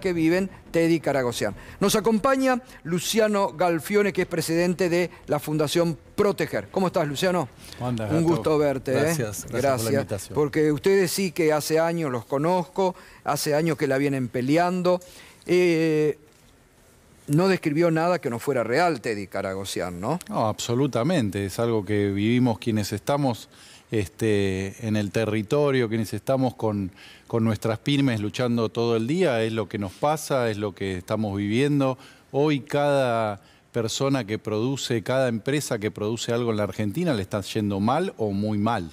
que viven Teddy Caragosian. Nos acompaña Luciano Galfione, que es presidente de la Fundación Proteger. ¿Cómo estás, Luciano? Un gusto verte. ¿eh? Gracias, gracias, por la invitación. Porque ustedes sí que hace años los conozco, hace años que la vienen peleando. Eh, no describió nada que no fuera real Teddy Caragosian, ¿no? No, absolutamente. Es algo que vivimos quienes estamos este, en el territorio, quienes estamos con con nuestras pymes luchando todo el día, es lo que nos pasa, es lo que estamos viviendo. Hoy cada persona que produce, cada empresa que produce algo en la Argentina le está yendo mal o muy mal.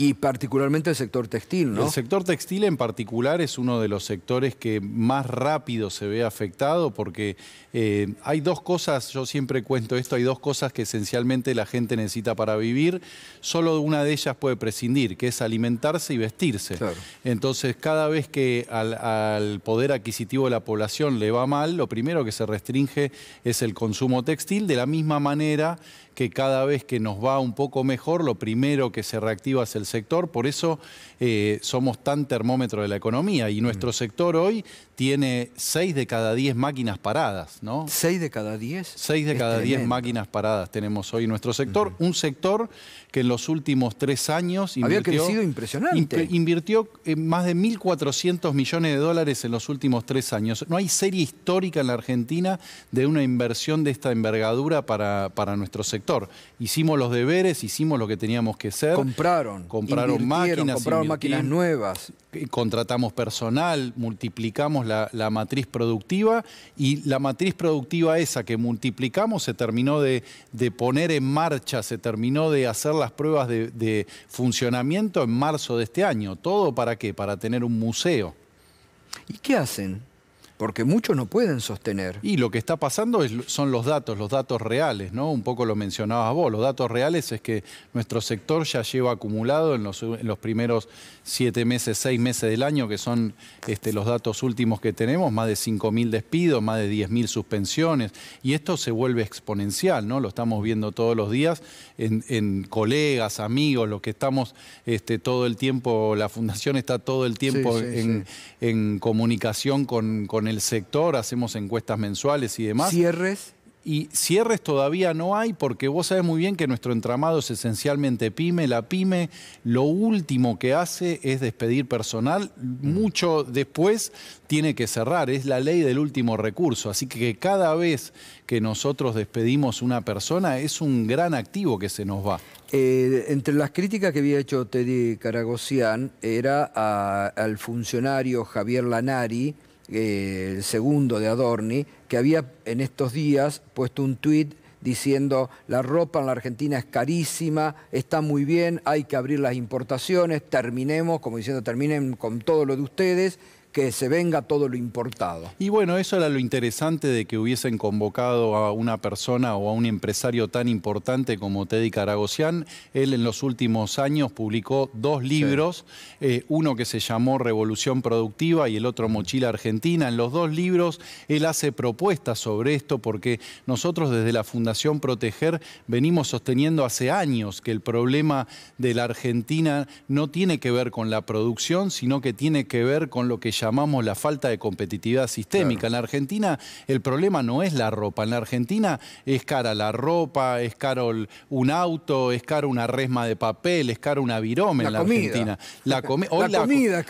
Y particularmente el sector textil, ¿no? El sector textil en particular es uno de los sectores que más rápido se ve afectado porque eh, hay dos cosas, yo siempre cuento esto, hay dos cosas que esencialmente la gente necesita para vivir, solo una de ellas puede prescindir, que es alimentarse y vestirse. Entonces, cada vez que al poder adquisitivo de la población le va mal, lo primero que se restringe es el consumo textil, de la misma manera que cada vez que nos va un poco mejor, lo primero que se reactiva es el sector, por eso eh, somos tan termómetro de la economía y mm. nuestro sector hoy tiene 6 de cada 10 máquinas paradas, ¿no? ¿6 de cada 10? 6 de cada 10 máquinas paradas tenemos hoy nuestro sector, un sector que en los últimos tres años... Había crecido impresionante. Invirtió eh, más de 1.400 millones de dólares en los últimos tres años. No hay serie histórica en la Argentina de una inversión de esta envergadura para, para nuestro sector. Hicimos los deberes, hicimos lo que teníamos que hacer. Compraron. Compraron máquinas. Compraron máquinas nuevas. Contratamos personal, multiplicamos la, matriz productiva y la matriz productiva esa que multiplicamos se terminó de, poner en marcha, se terminó de hacer las pruebas de, de funcionamiento en marzo de este año. ¿Todo para qué? Para tener un museo. ¿Y qué hacen? porque muchos no pueden sostener. Y lo que está pasando son los datos, los datos reales, ¿no? Un poco lo mencionabas vos, los datos reales es que nuestro sector ya lleva acumulado en los, primeros siete meses, seis meses del año, que son este, los datos últimos que tenemos, más de 5.000 despidos, más de 10.000 suspensiones, y esto se vuelve exponencial, ¿no? Lo estamos viendo todos los días en, colegas, amigos, lo que estamos este, todo el tiempo, la Fundación está todo el tiempo en, comunicación con, con el sector, hacemos encuestas mensuales y demás. ¿Cierres? Y cierres todavía no hay porque vos sabés muy bien que nuestro entramado es esencialmente pyme. La pyme lo último que hace es despedir personal. Mm. Mucho después tiene que cerrar. Es la ley del último recurso. Así que cada vez que nosotros despedimos una persona es un gran activo que se nos va. Eh, entre las críticas que había hecho Teddy Caragosian era al funcionario Javier Lanari eh, el segundo de Adorni, que había en estos días puesto un tuit diciendo la ropa en la Argentina es carísima, está muy bien, hay que abrir las importaciones, terminemos, como diciendo terminen con todo lo de ustedes, que se venga todo lo importado. Y bueno, eso era lo interesante de que hubiesen convocado a una persona o a un empresario tan importante como Teddy Caragocián. Él en los últimos años publicó dos libros, eh, uno que se llamó Revolución Productiva y el otro Mochila Argentina. En los dos libros él hace propuestas sobre esto porque nosotros desde la Fundación Proteger venimos sosteniendo hace años que el problema de la Argentina no tiene que ver con la producción, sino que tiene que ver con lo que llamamos la falta de competitividad sistémica. En la Argentina el problema no es la ropa, en la Argentina es cara la ropa, es caro un auto, es caro una resma de papel, es caro una viroma en la Argentina. La, la, comida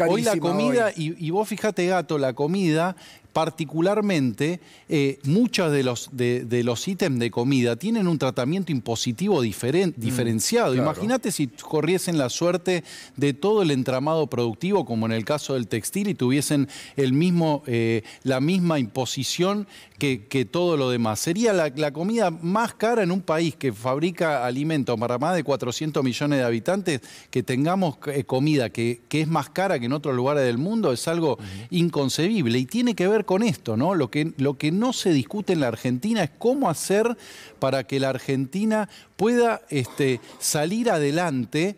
Hoy comida, Y, y vos fíjate gato, la comida particularmente eh, muchos de los, de, los ítems de comida tienen un tratamiento impositivo mm, diferenciado. Imagínate si corriesen la suerte de todo el entramado productivo, como en el caso del textil, y tuviesen el mismo, eh, la misma imposición que, todo lo demás. Sería la, comida más cara en un país que fabrica alimentos para más de 400 millones de habitantes, que tengamos eh, comida que, es más cara que en otros lugares del mundo, es algo inconcebible y tiene que ver con esto, ¿no? Lo que, lo que no se discute en la Argentina es cómo hacer para que la Argentina pueda este, salir adelante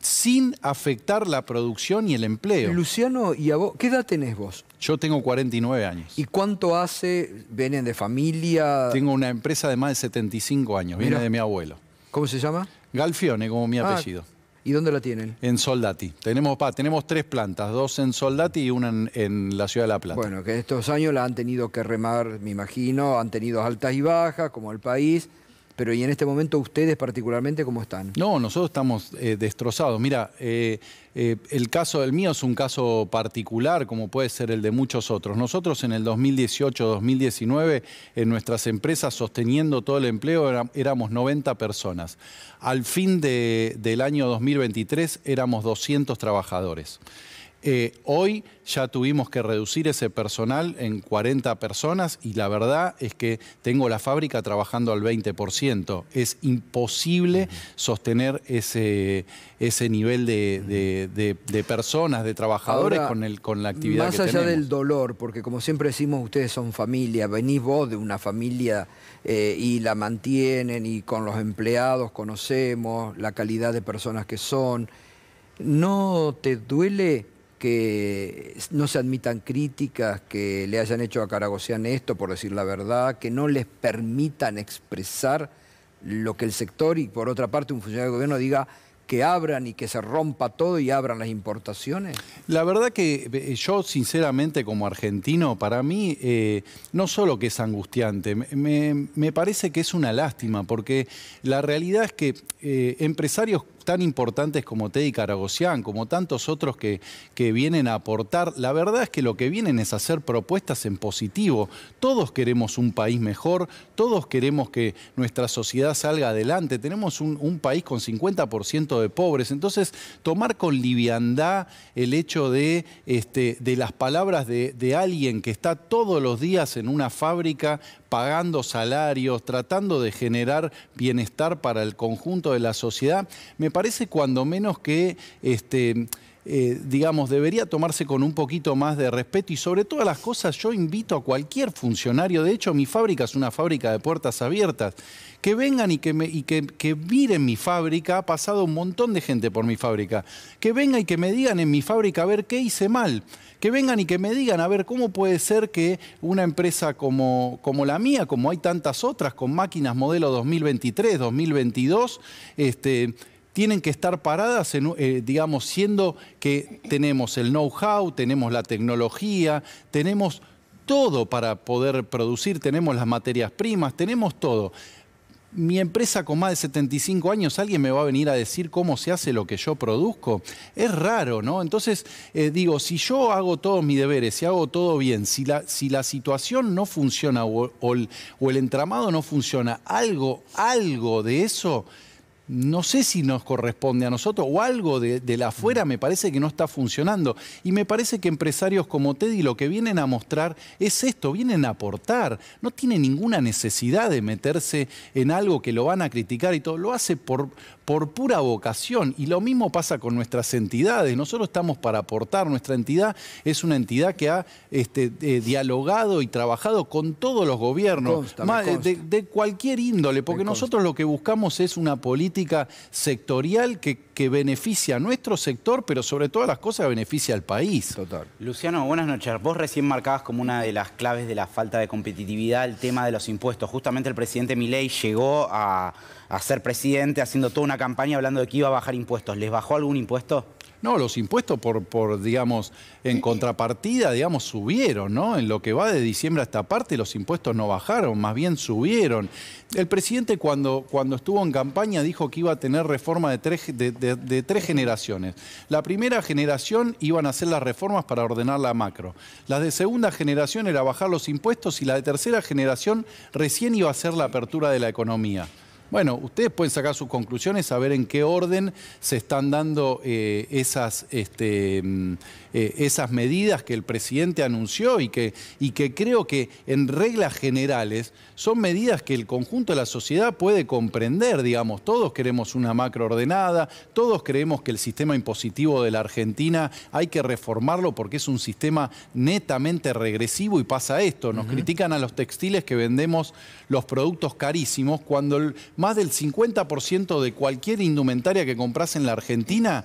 sin afectar la producción y el empleo. Luciano, ¿y a vos, ¿qué edad tenés vos? Yo tengo 49 años. ¿Y cuánto hace? ¿Vienen de familia? Tengo una empresa de más de 75 años, viene de mi abuelo. ¿Cómo se llama? Galfione, como mi ah, apellido. ¿Y dónde la tienen? En Soldati. Tenemos, tenemos tres plantas, dos en Soldati y una en, en, la ciudad de La Plata. Bueno, que estos años la han tenido que remar, me imagino, han tenido altas y bajas, como el país, pero ¿y en este momento ustedes particularmente cómo están? No, nosotros estamos eh, destrozados. Mira, eh, eh, el caso del mío es un caso particular, como puede ser el de muchos otros. Nosotros en el 2018-2019, en nuestras empresas sosteniendo todo el empleo, éramos 90 personas. Al fin del año 2023 éramos 200 trabajadores. Eh, hoy ya tuvimos que reducir ese personal en 40 personas y la verdad es que tengo la fábrica trabajando al 20%. Es imposible sostener ese, ese nivel de, personas, de trabajadores con, el, con la actividad. Más allá del dolor, porque como siempre decimos, ustedes son familia, venís vos de una familia eh, y la mantienen y con los empleados conocemos la calidad de personas que son. ¿No te duele? que no se admitan críticas, que le hayan hecho a Caragocian esto, por decir la verdad, que no les permitan expresar lo que el sector y por otra parte un funcionario de gobierno diga que abran y que se rompa todo y abran las importaciones? La verdad que eh, yo sinceramente como argentino, para mí eh, no solo que es angustiante, me, parece que es una lástima, porque la realidad es que eh, empresarios tan importantes como Teddy Caragocián, como tantos otros que, que vienen a aportar. La verdad es que lo que vienen es hacer propuestas en positivo. Todos queremos un país mejor, todos queremos que nuestra sociedad salga adelante. Tenemos un, país con 50% de pobres. Entonces, tomar con liviandad el hecho de, este, de las palabras de, de alguien que está todos los días en una fábrica pagando salarios, tratando de generar bienestar para el conjunto de la sociedad, me parece cuando menos que... Este, eh, digamos, debería tomarse con un poquito más de respeto y sobre todas las cosas yo invito a cualquier funcionario, de hecho mi fábrica es una fábrica de puertas abiertas, que vengan y que, miren mi fábrica, ha pasado un montón de gente por mi fábrica, que vengan y que me digan en mi fábrica a ver qué hice mal, que vengan y que me digan a ver cómo puede ser que una empresa como, como la mía, como hay tantas otras, con máquinas modelo 2023, 2022, este, tienen que estar paradas, eh, digamos, siendo que tenemos el know-how, tenemos la tecnología, tenemos todo para poder producir, tenemos las materias primas, tenemos todo. Mi empresa con más de 75 años, ¿alguien me va a venir a decir cómo se hace lo que yo produzco? Es raro, ¿no? Entonces, eh, digo, si yo hago todos mis deberes, si hago todo bien, si la, si la situación no funciona o, el, o el entramado no funciona, algo, algo de eso no sé si nos corresponde a nosotros o algo de, la afuera me parece que no está funcionando. Y me parece que empresarios como Teddy lo que vienen a mostrar es esto, vienen a aportar. No tiene ninguna necesidad de meterse en algo que lo van a criticar y todo. Lo hace por, por pura vocación. Y lo mismo pasa con nuestras entidades. Nosotros estamos para aportar. Nuestra entidad es una entidad que ha este, eh, dialogado y trabajado con todos los gobiernos, de, de, cualquier índole, porque nosotros lo que buscamos es una política sectorial que, que, beneficia a nuestro sector, pero sobre todas las cosas beneficia al país. Luciano, buenas noches. Vos recién marcabas como una de las claves de la falta de competitividad el tema de los impuestos. Justamente el presidente Milei llegó a ser presidente haciendo toda una campaña hablando de que iba a bajar impuestos. ¿Les bajó algún impuesto? No, los impuestos por, digamos, en contrapartida, digamos, subieron, ¿no? En lo que va de diciembre a esta parte, los impuestos no bajaron, más bien subieron. El presidente cuando, cuando estuvo en campaña dijo que iba a tener reforma de tres, de, tres generaciones. La primera generación iban a hacer las reformas para ordenar la macro. La de segunda generación era bajar los impuestos y la de tercera generación recién iba a ser la apertura de la economía. Bueno, ustedes pueden sacar sus conclusiones, saber en qué orden se están dando eh, esas, este, mm, eh, esas medidas que el presidente anunció y que, y que creo que en reglas generales son medidas que el conjunto de la sociedad puede comprender, digamos, todos queremos una macroordenada, todos creemos que el sistema impositivo de la Argentina hay que reformarlo porque es un sistema netamente regresivo y pasa esto, nos critican a los textiles que vendemos los productos carísimos cuando el más del 50% de cualquier indumentaria que compras en la Argentina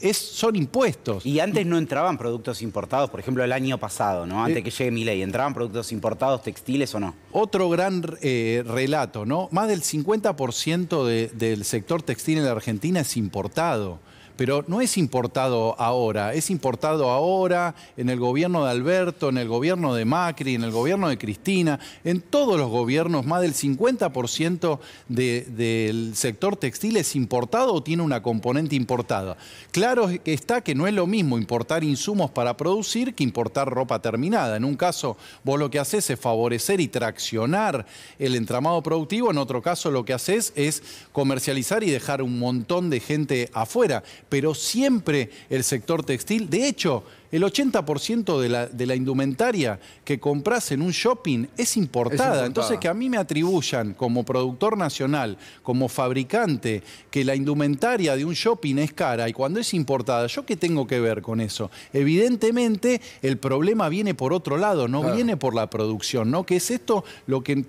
es, son impuestos. Y antes no entraban productos importados, por ejemplo, el año pasado, ¿no? Antes eh. que llegue mi ley, ¿entraban productos importados, textiles o no? Otro gran eh, relato, ¿no? Más del 50% del sector textil en la Argentina es importado pero no es importado ahora, es importado ahora en el gobierno de Alberto, en el gobierno de Macri, en el gobierno de Cristina, en todos los gobiernos, más del 50% del sector textil es importado o tiene una componente importada. Claro que está que no es lo mismo importar insumos para producir que importar ropa terminada. En un caso, vos lo que haces es favorecer y traccionar el entramado productivo, en otro caso lo que haces es comercializar y dejar un montón de gente afuera pero siempre el sector textil. De hecho, el 80% de la, indumentaria que compras en un shopping es importada. Entonces que a mí me atribuyan como productor nacional, como fabricante, que la indumentaria de un shopping es cara y cuando es importada, ¿yo qué tengo que ver con eso? Evidentemente el problema viene por otro lado, no viene por la producción, ¿no? Que es esto lo que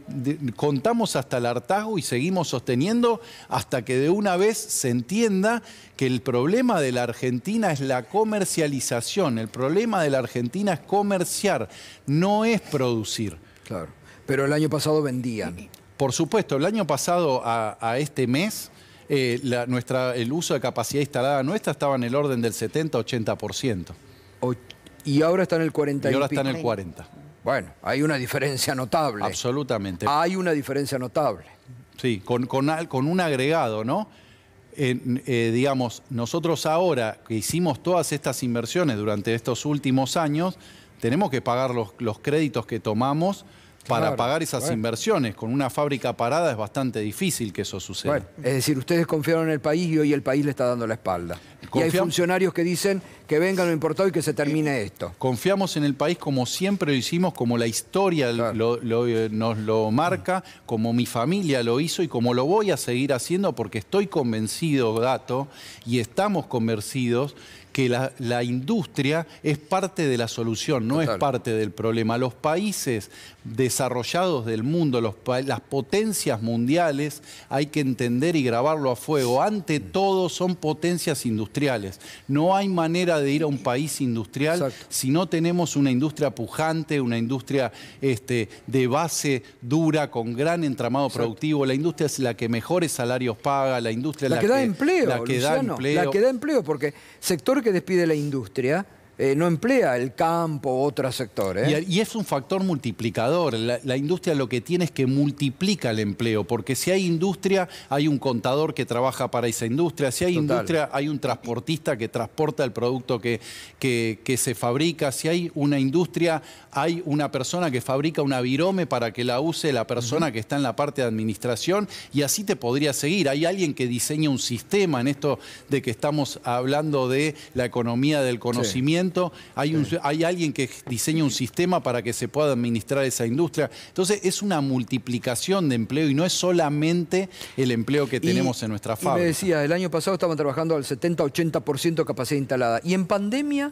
contamos hasta el hartazgo y seguimos sosteniendo hasta que de una vez se entienda que el problema de la Argentina es la comercialización, el problema de la Argentina es comerciar, no es producir. Claro. Pero el año pasado vendían. Por supuesto, el año pasado a, este mes, eh, nuestra, el uso de capacidad instalada nuestra estaba en el orden del 70-80%. Y ahora está en el 40%. Y ahora está en el 40%. Bueno, hay una diferencia notable. Absolutamente. Hay una diferencia notable. Sí, con, con, con un agregado, ¿no? Eh, digamos, nosotros ahora que hicimos todas estas inversiones durante estos últimos años, tenemos que pagar los, créditos que tomamos para pagar esas inversiones. Con una fábrica parada es bastante difícil que eso suceda. es decir, ustedes confiaron en el país y hoy el país le está dando la espalda y hay funcionarios que dicen que venga lo importado y que se termine eh, esto. Confiamos en el país como siempre lo hicimos, como la historia eh, nos lo marca, como mi familia lo hizo y como lo voy a seguir haciendo porque estoy convencido, Gato, y estamos convencidos que la, industria es parte de la solución, no es parte del problema. Los países desarrollados del mundo, las potencias mundiales, hay que entender y grabarlo a fuego. Ante mm. todo son potencias industriales. No hay manera de ir a un país industrial si no tenemos una industria pujante, una industria este, de base dura, con gran entramado productivo. La industria es la que mejores salarios paga, la industria la que, da empleo, la que da empleo. La que da empleo, porque sector que que despide la industria eh, no emplea el campo u otros sectores. Y, es un factor multiplicador. La, industria lo que tiene es que multiplica el empleo, porque si hay industria, hay un contador que trabaja para esa industria, si hay industria, hay un transportista que transporta el producto que, se fabrica, si hay una industria, hay una persona que fabrica una virome para que la use la persona que está en la parte de administración, y así te podría seguir. Hay alguien que diseña un sistema en esto de que estamos hablando de la economía del conocimiento hay, alguien que diseña un sistema para que se pueda administrar esa industria. Entonces es una multiplicación de empleo y no es solamente el empleo que tenemos en nuestra fábrica. Y me decía, el año pasado estaban trabajando al 70-80% de capacidad instalada. ¿Y en pandemia?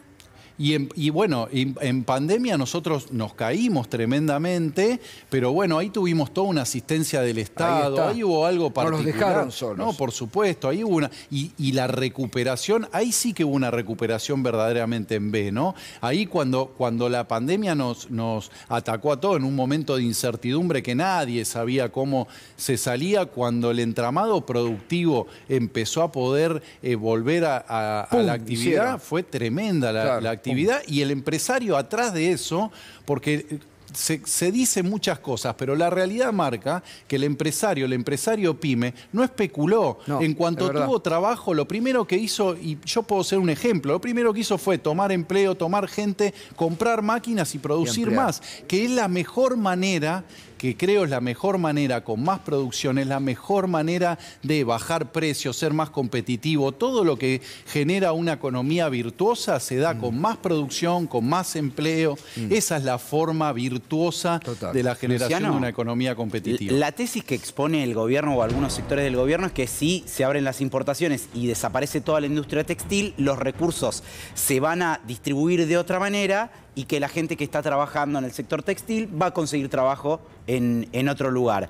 Y, bueno, en, pandemia nosotros nos caímos tremendamente, pero bueno, ahí tuvimos toda una asistencia del Estado, ahí, hubo algo particular. No los dejaron solos. No, por supuesto, ahí hubo una... Y, la recuperación, ahí sí que hubo una recuperación verdaderamente en B, ¿no? Ahí cuando, cuando la pandemia nos, nos atacó a todos en un momento de incertidumbre que nadie sabía cómo se salía, cuando el entramado productivo empezó a poder eh, volver a, la actividad, fue tremenda la actividad y el empresario atrás de eso, porque eh, se, dice dicen muchas cosas, pero la realidad marca que el empresario, el empresario pyme, no especuló. en cuanto tuvo trabajo, lo primero que hizo, y yo puedo ser un ejemplo, lo primero que hizo fue tomar empleo, tomar gente, comprar máquinas y producir más, que es la mejor manera que creo es la mejor manera, con más producción, es la mejor manera de bajar precios, ser más competitivo. Todo lo que genera una economía virtuosa se da con mm. más producción, con más empleo. Mm. Esa es la forma virtuosa de la generación de una economía competitiva. La tesis que expone el gobierno o algunos sectores del gobierno es que si se abren las importaciones y desaparece toda la industria textil, los recursos se van a distribuir de otra manera y que la gente que está trabajando en el sector textil va a conseguir trabajo en, otro lugar.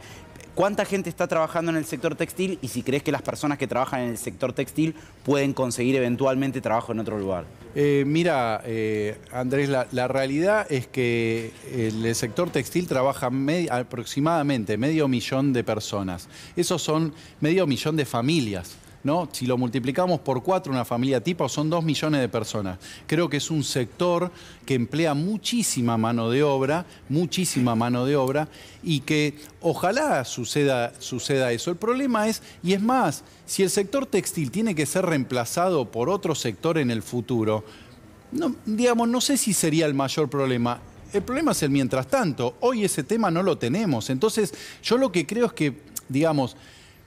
¿Cuánta gente está trabajando en el sector textil y si crees que las personas que trabajan en el sector textil pueden conseguir eventualmente trabajo en otro lugar? Eh, mira, eh, Andrés, la, realidad es que el, sector textil trabaja aproximadamente medio millón de personas. Esos son medio millón de familias. Si lo multiplicamos por cuatro, una familia tipo, son dos millones de personas. Creo que es un sector que emplea muchísima mano de obra, muchísima mano de obra, y que ojalá suceda, suceda eso. El problema es, y es más, si el sector textil tiene que ser reemplazado por otro sector en el futuro, no, digamos, no sé si sería el mayor problema. El problema es el mientras tanto. Hoy ese tema no lo tenemos. Entonces, yo lo que creo es que, digamos,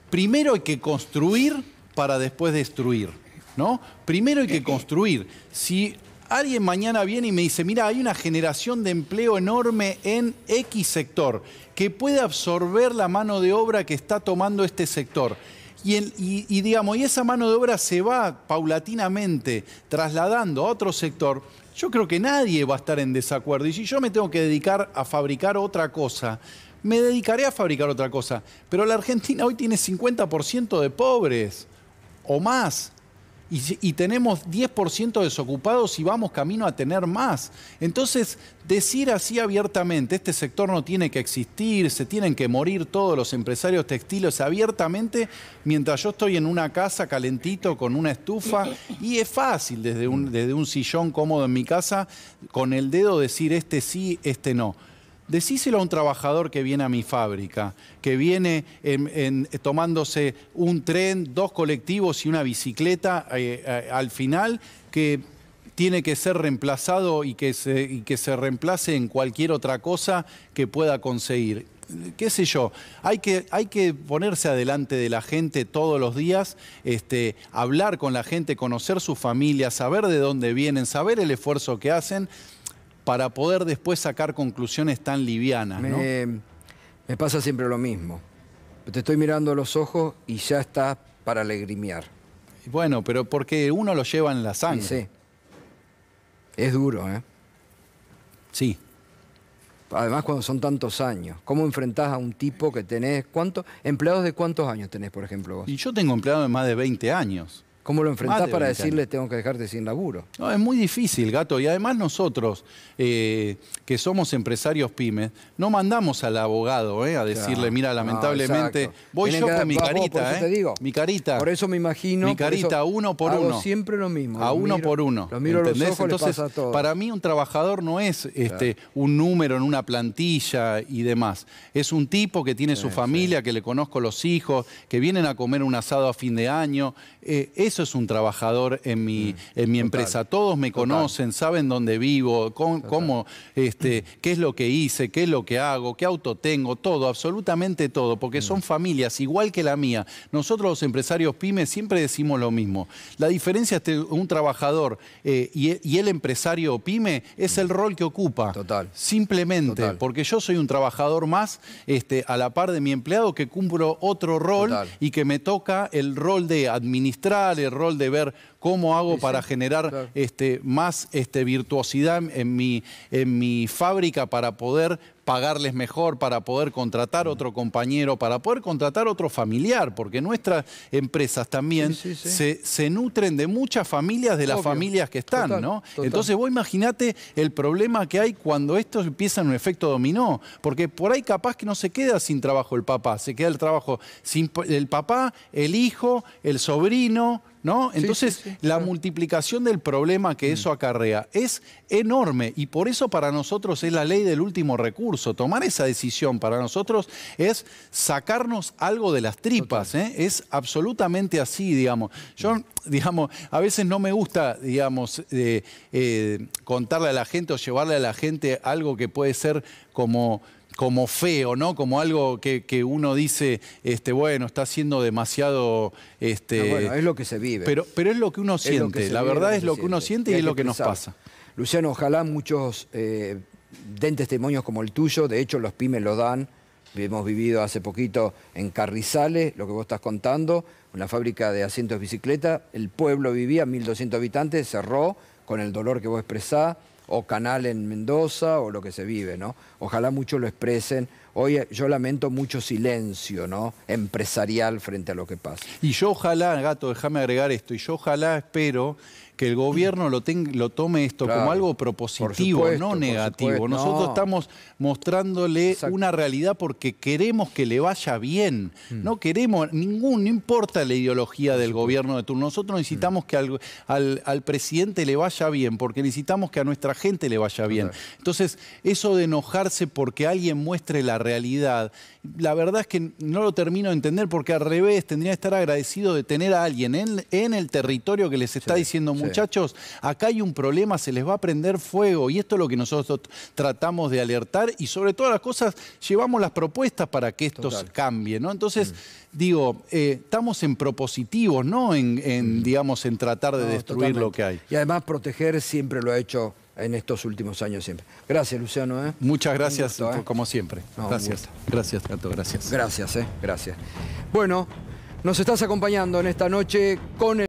primero hay que construir para después destruir. ¿no? Primero hay que construir. Si alguien mañana viene y me dice, mira, hay una generación de empleo enorme en X sector que puede absorber la mano de obra que está tomando este sector. Y, digamos, y esa mano de obra se va paulatinamente trasladando a otro sector, yo creo que nadie va a estar en desacuerdo. Y si yo me tengo que dedicar a fabricar otra cosa, me dedicaré a fabricar otra cosa. Pero la Argentina hoy tiene 50% de pobres o más. Y, tenemos 10% desocupados y vamos camino a tener más. Entonces, decir así abiertamente, este sector no tiene que existir, se tienen que morir todos los empresarios textiles abiertamente, mientras yo estoy en una casa calentito con una estufa, y es fácil desde un, desde un sillón cómodo en mi casa, con el dedo decir este sí, este no decíselo a un trabajador que viene a mi fábrica, que viene tomándose un tren, dos colectivos y una bicicleta eh, eh, al final, que tiene que ser reemplazado y que, se, reemplace en cualquier otra cosa que pueda conseguir qué sé yo, hay que, ponerse adelante de la gente todos los días, este, hablar con la gente, conocer su familia, saber de dónde vienen, saber el esfuerzo que hacen para poder después sacar conclusiones tan livianas. ¿no? Me, pasa siempre lo mismo. Te estoy mirando los ojos y ya está para alegrimear. Bueno, pero porque uno lo lleva en la sangre. Sí. Es duro, ¿eh? Sí. Además, cuando son tantos años, ¿cómo enfrentás a un tipo que tenés... cuántos... ¿Empleados de cuántos años tenés, por ejemplo, vos? Y yo tengo empleados de más de 20 años. ¿Cómo lo enfrentás para decirle tengo que dejarte sin laburo? No, es muy difícil, gato. Y además nosotros, eh, que somos empresarios pymes, no mandamos al abogado eh, a decirle, mira, lamentablemente, voy yo con mi carita, eh, Mi carita. Por eso me imagino. Mi carita, uno por uno. siempre lo mismo. A uno por uno. Lo miro Los ojos, Entonces, para mí un trabajador no es este, un número en una plantilla y demás. Es un tipo que tiene su familia, que le conozco los hijos, que vienen a comer un asado a fin de año. Eh, eso es un trabajador en mi, mm, en mi empresa. Todos me conocen, saben dónde vivo, cómo, este, qué es lo que hice, qué es lo que hago, qué auto tengo, todo, absolutamente todo, porque son mm. familias igual que la mía. Nosotros los empresarios PYME siempre decimos lo mismo. La diferencia entre un trabajador eh, y, el empresario pyme es el mm. rol que ocupa. Total. Simplemente, porque yo soy un trabajador más este, a la par de mi empleado que cumplo otro rol y que me toca el rol de administrar, el rol de ver cómo hago para generar este, más este, virtuosidad en mi, fábrica para poder pagarles mejor, para poder contratar otro compañero, para poder contratar otro familiar, porque nuestras empresas también Se, nutren de muchas familias de las familias que están, ¿no? Entonces vos imagínate el problema que hay cuando esto empieza en un efecto dominó, porque por ahí capaz que no se queda sin trabajo el papá, se queda el trabajo sin el papá, el hijo, el sobrino, entonces, la multiplicación del problema que eso mm. acarrea es enorme y por eso para nosotros es la ley del último recurso. Tomar esa decisión para nosotros es sacarnos algo de las tripas, ¿eh? es absolutamente así, digamos. Yo, mm. digamos, a veces no me gusta, digamos, eh, eh, contarle a la gente o llevarle a la gente algo que puede ser como como feo, ¿no? Como algo que, uno dice, este, bueno, está siendo demasiado. Este, bueno, es lo que se vive. Pero, pero es lo que uno siente. la verdad es lo que uno siente y, es lo que, nos pasa. Luciano, ojalá muchos eh, den testimonios como el tuyo. De hecho, los pymes lo dan. Hemos vivido hace poquito en Carrizales, lo que vos estás contando, una fábrica de asientos de bicicleta. El pueblo vivía, 1.200 habitantes, cerró con el dolor que vos expresás o canal en Mendoza o lo que se vive, ¿no? Ojalá muchos lo expresen, Hoy eh, yo lamento mucho silencio ¿no? empresarial frente a lo que pasa. Y yo ojalá, gato, déjame agregar esto, y yo ojalá espero que el gobierno lo, lo tome esto como algo propositivo, no negativo. Nosotros estamos mostrándole una realidad porque queremos que le vaya bien. Mm. No queremos, ningún, no importa la ideología del gobierno de turno. Nosotros necesitamos mm. que al, presidente le vaya bien, porque necesitamos que a nuestra gente le vaya bien. Entonces, eso de enojarse porque alguien muestre la realidad, la verdad es que no lo termino de entender porque al revés tendría que estar agradecido de tener a alguien en, el territorio que les está diciendo, muchachos, acá hay un problema, se les va a prender fuego y esto es lo que nosotros tratamos de alertar y sobre todas las cosas llevamos las propuestas para que esto cambie, ¿no? Entonces, mm. digo, eh, estamos en propositivos, ¿no? En, mm. digamos, en tratar de destruir lo que hay. Y además proteger siempre lo ha hecho en estos últimos años siempre. Gracias, Luciano. ¿eh? Muchas gracias, ¿eh? como siempre. gracias. Gracias, Tato, gracias. Gracias, eh, gracias. Bueno, nos estás acompañando en esta noche con el...